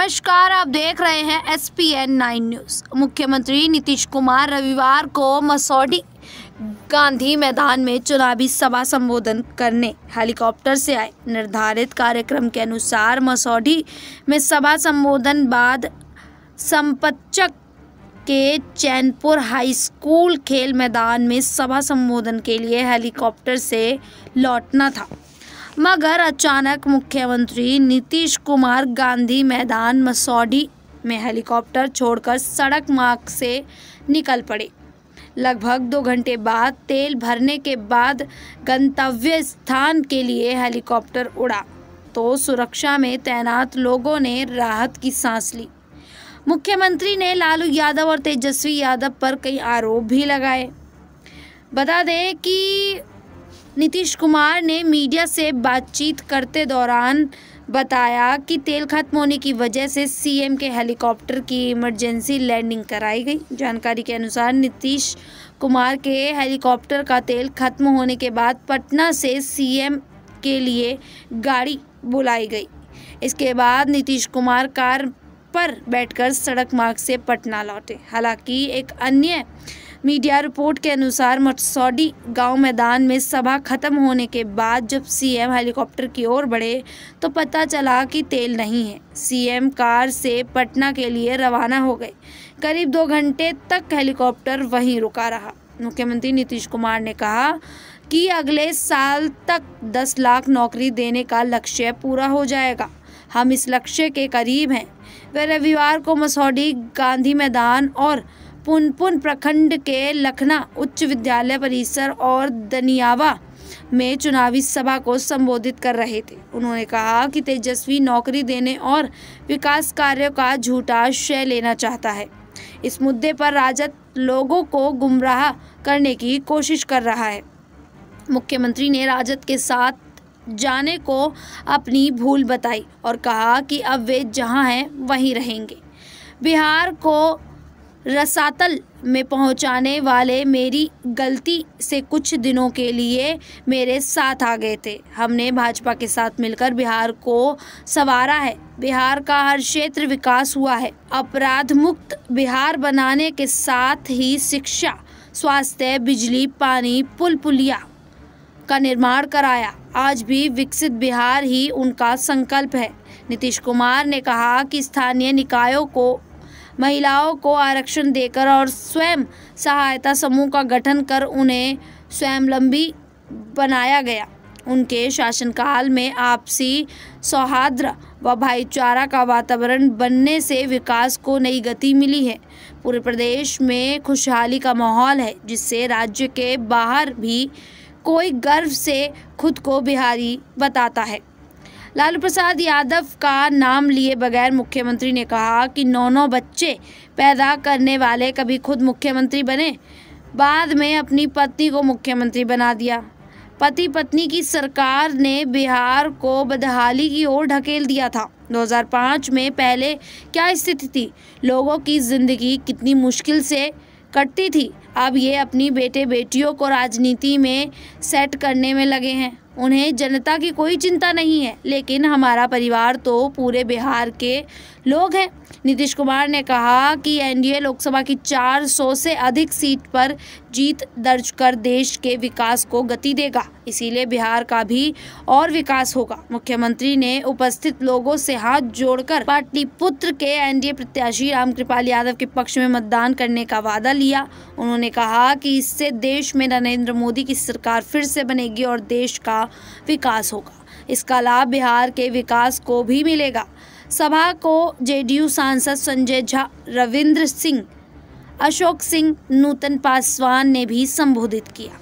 नमस्कार आप देख रहे हैं S P N nine news मुख्यमंत्री नीतीश कुमार रविवार को मसौडी गांधी मैदान में चुनावी सभा संबोधन करने हेलीकॉप्टर से आए निर्धारित कार्यक्रम के अनुसार मसौडी में सभा संबोधन बाद संपचक के चैनपुर हाई स्कूल खेल मैदान में सभा संबोधन के लिए हेलीकॉप्टर से लौटना था मगर अचानक मुख्यमंत्री नीतीश कुमार गांधी मैदान मसौडी में हेलीकॉप्टर छोड़कर सड़क मार्ग से निकल पड़े लगभग दो घंटे बाद तेल भरने के बाद गंतव्य स्थान के लिए हेलीकॉप्टर उड़ा तो सुरक्षा में तैनात लोगों ने राहत की सांस ली मुख्यमंत्री ने लालू यादव और तेजस्वी यादव पर कई आरोप भी लगाए बता दें कि नीतीश कुमार ने मीडिया से बातचीत करते दौरान बताया कि तेल खत्म होने की वजह से सीएम के हेलीकॉप्टर की इमरजेंसी लैंडिंग कराई गई जानकारी के अनुसार नीतीश कुमार के हेलीकॉप्टर का तेल खत्म होने के बाद पटना से सीएम के लिए गाड़ी बुलाई गई इसके बाद नीतीश कुमार कार पर बैठकर सड़क मार्ग से पटना लौटे हालांकि एक अन्य मीडिया रिपोर्ट के अनुसार मटसौडी गांव मैदान में सभा खत्म होने के बाद जब सीएम हेलीकॉप्टर की ओर बढ़े तो पता चला कि तेल नहीं है सीएम कार से पटना के लिए रवाना हो गए करीब दो घंटे तक हेलीकॉप्टर वहीं रुका रहा मुख्यमंत्री नीतीश कुमार ने कहा कि अगले साल तक 10 लाख नौकरी देने का लक्ष्य पूरा हो जाएगा हम इस लक्ष्य के करीब हैं वे रविवार को मसौडी गांधी मैदान और पुनपुन प्रखंड के लखना उच्च विद्यालय परिसर और दनियावा में चुनावी सभा को संबोधित कर रहे थे उन्होंने कहा कि तेजस्वी नौकरी देने और विकास कार्यों का झूठा आश्रय लेना चाहता है इस मुद्दे पर राजद लोगों को गुमराह करने की कोशिश कर रहा है मुख्यमंत्री ने राजद के साथ जाने को अपनी भूल बताई और कहा कि अब वे जहां हैं वहीं रहेंगे बिहार को रसातल में पहुंचाने वाले मेरी गलती से कुछ दिनों के लिए मेरे साथ आ गए थे हमने भाजपा के साथ मिलकर बिहार को संवारा है बिहार का हर क्षेत्र विकास हुआ है अपराध मुक्त बिहार बनाने के साथ ही शिक्षा स्वास्थ्य बिजली पानी पुल पुलिया का निर्माण कराया आज भी विकसित बिहार ही उनका संकल्प है नीतीश कुमार ने कहा कि स्थानीय निकायों को महिलाओं को आरक्षण देकर और स्वयं सहायता समूह का गठन कर उन्हें स्वावलंबी बनाया गया उनके शासनकाल में आपसी सौहार्द व भाईचारा का वातावरण बनने से विकास को नई गति मिली है पूरे प्रदेश में खुशहाली का माहौल है जिससे राज्य के बाहर भी कोई गर्व से खुद को बिहारी बताता है लालू प्रसाद यादव का नाम लिए बगैर मुख्यमंत्री ने कहा कि नौ नौ बच्चे पैदा करने वाले कभी खुद मुख्यमंत्री बने बाद में अपनी पत्नी को मुख्यमंत्री बना दिया पति पत्नी की सरकार ने बिहार को बदहाली की ओर ढकेल दिया था 2005 में पहले क्या स्थिति थी लोगों की ज़िंदगी कितनी मुश्किल से कटती थी अब ये अपनी बेटे बेटियों को राजनीति में सेट करने में लगे हैं उन्हें जनता की कोई चिंता नहीं है लेकिन हमारा परिवार तो पूरे बिहार के लोग हैं नीतीश कुमार ने कहा कि एनडीए लोकसभा की 400 से अधिक सीट पर जीत दर्ज कर देश के विकास को गति देगा इसीलिए बिहार का भी और विकास होगा मुख्यमंत्री ने उपस्थित लोगों से हाथ जोड़कर पाटलिपुत्र के एनडीए प्रत्याशी रामकृपाल यादव के पक्ष में मतदान करने का वादा लिया उन्होंने कहा कि इससे देश में नरेंद्र मोदी की सरकार फिर से बनेगी और देश का विकास होगा इसका लाभ बिहार के विकास को भी मिलेगा सभा को जेडीयू सांसद संजय झा रविंद्र सिंह अशोक सिंह नूतन पासवान ने भी संबोधित किया